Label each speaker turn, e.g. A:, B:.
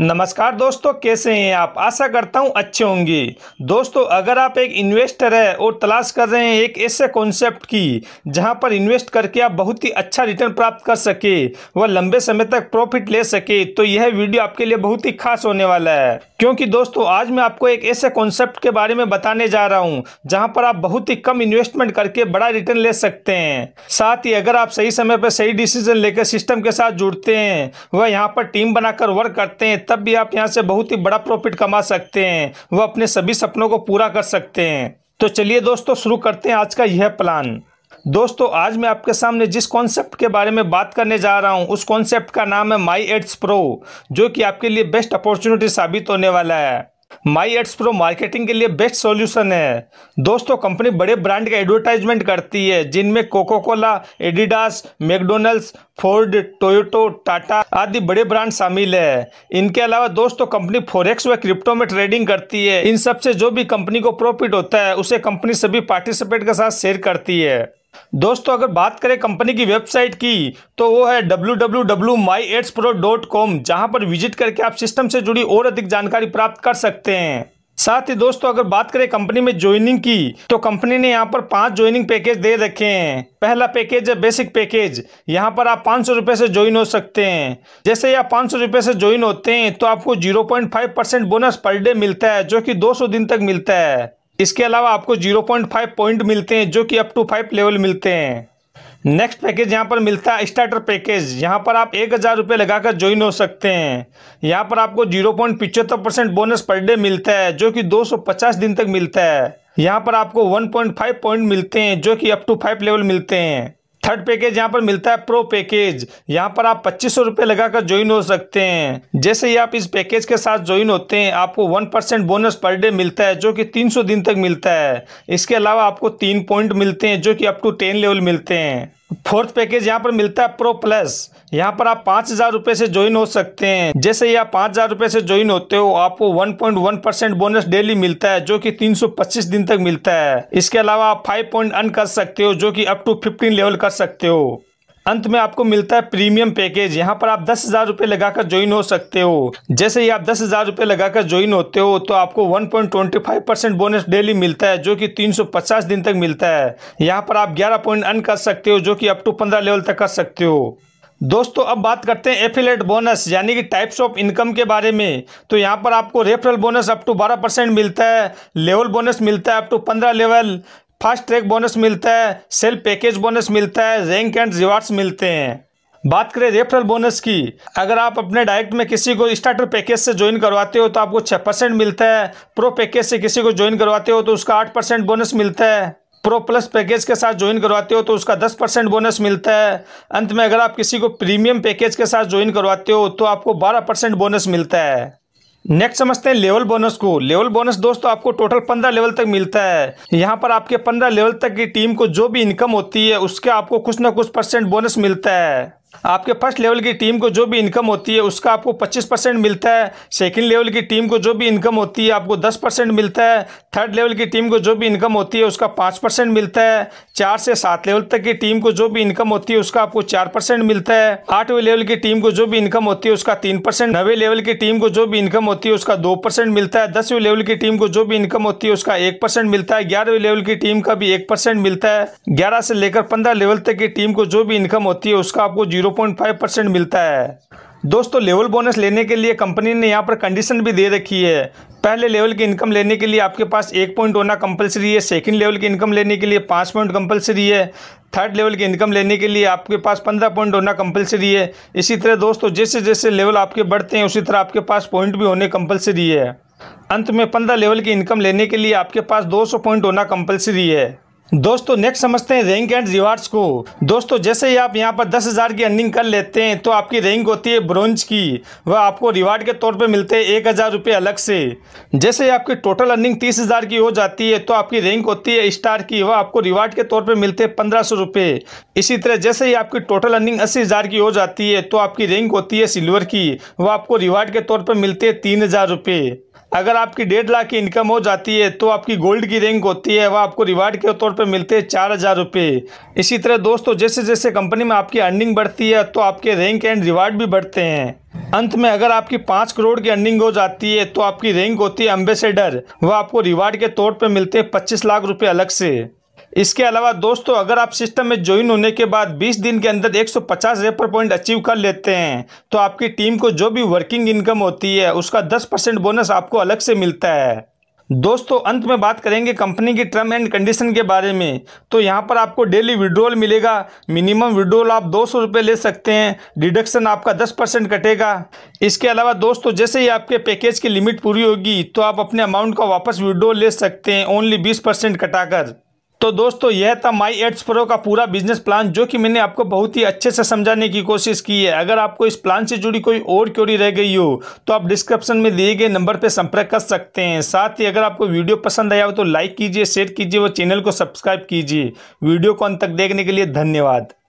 A: नमस्कार दोस्तों कैसे हैं आप आशा करता हूं अच्छे होंगे दोस्तों अगर आप एक इन्वेस्टर है और तलाश कर रहे हैं एक ऐसे कॉन्सेप्ट की जहां पर इन्वेस्ट करके आप बहुत ही अच्छा रिटर्न प्राप्त कर सके व लंबे समय तक प्रॉफिट ले सके तो यह वीडियो आपके लिए बहुत ही खास होने वाला है क्योंकि दोस्तों आज मैं आपको एक ऐसे कॉन्सेप्ट के बारे में बताने जा रहा हूं जहां पर आप बहुत ही कम इन्वेस्टमेंट करके बड़ा रिटर्न ले सकते हैं साथ ही अगर आप सही समय पर सही डिसीजन लेकर सिस्टम के साथ जुड़ते हैं वह यहाँ पर टीम बनाकर वर्क करते हैं तब भी आप यहाँ से बहुत ही बड़ा प्रॉफिट कमा सकते हैं वह अपने सभी सपनों को पूरा कर सकते हैं तो चलिए दोस्तों शुरू करते हैं आज का यह प्लान दोस्तों आज मैं आपके सामने जिस कॉन्सेप्ट के बारे में बात करने जा रहा हूं उस कॉन्सेप्ट का नाम है माई एड्स प्रो जो कि आपके लिए बेस्ट अपॉर्चुनिटी साबित होने वाला है माई एड्स प्रो मार्केटिंग के लिए बेस्ट सॉल्यूशन है दोस्तों कंपनी बड़े ब्रांड का एडवर्टाइजमेंट करती है जिनमें Coca Cola Adidas McDonald's Ford Toyota Tata आदि बड़े ब्रांड शामिल है इनके अलावा दोस्तों कंपनी फोरेक्स व क्रिप्टो में ट्रेडिंग करती है इन सबसे जो भी कंपनी को प्रॉफिट होता है उसे कंपनी सभी पार्टिसिपेट के साथ शेयर करती है दोस्तों अगर बात करें कंपनी की वेबसाइट की तो वो है कॉम जहां पर विजिट करके आप सिस्टम से जुड़ी और अधिक जानकारी प्राप्त कर सकते हैं साथ ही दोस्तों अगर बात करें कंपनी में ज्वाइनिंग की तो कंपनी ने यहाँ पर पांच ज्वाइनिंग पैकेज दे रखे हैं पहला पैकेज है बेसिक पैकेज यहाँ पर आप पाँच सौ रुपये से ज्वाइन हो सकते हैं जैसे ही आप पाँच सौ रुपये से ज्वाइन होते हैं तो आपको zero point five percent bonus per day मिलता है जो कि दो सौ दिन तक मिलता है इसके अलावा आपको 0.5 पॉइंट मिलते हैं जो कि अप टू फाइव लेवल मिलते हैं नेक्स्ट पैकेज यहाँ पर मिलता है स्टार्टर पैकेज यहाँ पर आप एक हज़ार रुपये लगाकर ज्वाइन हो सकते हैं यहाँ पर आपको जीरो पॉइंट पिचहत्तर परसेंट बोनस पर डे मिलता है जो कि 250 दिन तक मिलता है यहाँ पर आपको 1.5 पॉइंट मिलते हैं जो कि अप टू फाइव लेवल मिलते हैं थर्ड पैकेज यहाँ पर मिलता है प्रो पैकेज यहाँ पर आप पच्चीस सौ रुपये लगाकर ज्वाइन हो सकते हैं जैसे ही आप इस पैकेज के साथ ज्वाइन होते हैं आपको one percent bonus per day मिलता है जो कि तीन सौ दिन तक मिलता है इसके अलावा आपको तीन पॉइंट मिलते हैं जो कि अप टू टेन लेवल मिलते हैं फोर्थ पैकेज यहाँ पर मिलता है प्रो प्लस यहाँ पर आप पाँच हज़ार रुपये से ज्वाइन हो सकते हैं जैसे ही आप पाँच हज़ार रुपये से ज्वाइन होते हो आपको 1.1 परसेंट बोनस डेली मिलता है जो कि 325 दिन तक मिलता है इसके अलावा आप फाइव पॉइंट अर्न कर सकते हो जो कि अप टू 15 लेवल कर सकते हो अंत में आपको मिलता है प्रीमियम पैकेज यहाँ पर आप दस हज़ार रूपए लगाकर ज्वाइन हो सकते हो जैसे ही आप दस हज़ार रूपए लगाकर ज्वाइन होते हो तो आपको 1.25 परसेंट बोनस डेली मिलता है जो कि 350 दिन तक मिलता है यहाँ पर आप 11 पॉइंट अन कर सकते हो जो कि अप टू 15 लेवल तक कर सकते हो दोस्तों अब बात करते हैं एफिलेट बोनस यानी कि टाइप्स ऑफ इनकम के बारे में तो यहाँ पर आपको referral bonus up to 12 percent मिलता है लेवल बोनस मिलता है up to 15 level fast track bonus मिलता है सेल पैकेज बोनस मिलता है रैंक एंड रिवार्ड्स मिलते हैं बात करें रेफरल बोनस की अगर आप अपने डायरेक्ट में किसी को स्टार्टर पैकेज से ज्वाइन करवाते हो तो आपको छः परसेंट मिलता है प्रो पैकेज से किसी को ज्वाइन करवाते हो तो उसका आठ परसेंट बोनस मिलता है प्रो प्लस पैकेज के साथ ज्वाइन करवाते हो तो उसका दस परसेंट बोनस मिलता है अंत में अगर आप किसी को प्रीमियम पैकेज के साथ ज्वाइन करवाते हो तो आपको बारह परसेंट बोनस मिलता है नेक्स्ट समझते हैं लेवल बोनस को लेवल बोनस दोस्तों आपको टोटल पंद्रह लेवल तक मिलता है यहाँ पर आपके पंद्रह लेवल तक की टीम को जो भी इनकम होती है उसके आपको कुछ ना कुछ परसेंट बोनस मिलता है आपके फर्स्ट लेवल की टीम को जो भी इनकम होती है उसका आपको 25 परसेंट मिलता है सेकंड लेवल की टीम को जो भी इनकम होती है आपको 10 परसेंट मिलता है थर्ड लेवल की टीम को जो भी इनकम होती है उसका 5 परसेंट मिलता है चार से सात लेवल तक की टीम को जो भी इनकम होती है उसका आपको चार परसेंट मिलता है आठवें लेवल की टीम को जो भी इनकम होती है उसका तीन परसेंट नवे लेवल की टीम को जो भी इनकम होती है उसका दो परसेंट मिलता है दसवें लेवल की टीम को जो भी इनकम होती है उसका एक परसेंट मिलता है ग्यारहवें लेवल की टीम का भी एक परसेंट मिलता है ग्यारह से लेकर पंद्रह लेवल तक की टीम को जो भी इनकम होती है उसका आपको जीरो 0.5 परसेंट मिलता है दोस्तों लेवल बोनस लेने के लिए कंपनी ने यहाँ पर कंडीशन भी दे रखी है पहले लेवल की इनकम लेने के लिए आपके पास एक पॉइंट होना कंपलसरी है सेकंड लेवल की इनकम लेने के लिए पाँच पॉइंट कंपलसरी है थर्ड लेवल की इनकम लेने के लिए आपके पास पंद्रह पॉइंट होना कंपलसरी है इसी तरह दोस्तों जैसे जैसे लेवल आपके बढ़ते हैं उसी तरह आपके पास पॉइंट भी होने कंपलसरी है अंत में पंद्रह लेवल की इनकम लेने के लिए आपके पास दो पॉइंट होना कंपलसरी है दोस्तों नेक्स्ट समझते हैं रैंक एंड रिवार्ड्स को दोस्तों जैसे ही आप यहाँ पर दस हज़ार की अर्निंग कर लेते हैं तो आपकी रैंक होती है ब्रॉन्ज की वह आपको रिवार्ड के तौर पे मिलते हैं एक हज़ार रुपये अलग से जैसे ही आपकी टोटल अर्निंग तीस हज़ार की हो जाती है तो आपकी रैंक होती है स्टार की वह आपको रिवार्ड के तौर पर मिलते हैं पंद्रह सौ रुपये इसी तरह जैसे ही आपकी टोटल अर्निंग अस्सी हज़ार की हो जाती है तो आपकी रैंक होती है सिल्वर की वह आपको रिवार्ड के तौर पर मिलते हैं तीन हज़ार रुपये अगर आपकी डेढ़ लाख की इनकम हो जाती है तो आपकी गोल्ड की रैंक होती है वह आपको रिवार्ड के तौर पर मिलते हैं चार हज़ार रुपये इसी तरह दोस्तों जैसे जैसे कंपनी में आपकी अर्निंग बढ़ती है तो आपके रैंक एंड रिवार्ड भी बढ़ते हैं अंत में अगर आपकी पाँच करोड़ की अर्निंग हो जाती है तो आपकी रैंक होती है एम्बेसडर वह आपको रिवार्ड के तौर पर मिलते हैं पच्चीस लाख रुपये अलग से इसके अलावा दोस्तों अगर आप सिस्टम में ज्वाइन होने के बाद 20 दिन के अंदर 150 रेपर पॉइंट अचीव कर लेते हैं तो आपकी टीम को जो भी वर्किंग इनकम होती है उसका 10 परसेंट बोनस आपको अलग से मिलता है दोस्तों अंत में बात करेंगे कंपनी की टर्म एंड कंडीशन के बारे में तो यहाँ पर आपको डेली विड्रोल मिलेगा मिनिमम विड्रोल आप दो सौ रुपये ले सकते हैं डिडक्शन आपका दस परसेंट कटेगा इसके अलावा दोस्तों जैसे ही आपके पैकेज की लिमिट पूरी होगी तो आप अपने अमाउंट का वापस विड्रोल ले सकते हैं ओनली बीस परसेंट कटाकर तो दोस्तों यह था माई एड्स प्रो का पूरा बिजनेस प्लान जो कि मैंने आपको बहुत ही अच्छे से समझाने की कोशिश की है अगर आपको इस प्लान से जुड़ी कोई और क्योरी रह गई हो तो आप डिस्क्रिप्शन में दिए गए नंबर पर संपर्क कर सकते हैं साथ ही अगर आपको वीडियो पसंद आया हो तो लाइक कीजिए शेयर कीजिए और चैनल को सब्सक्राइब कीजिए वीडियो को अंत तक देखने के लिए धन्यवाद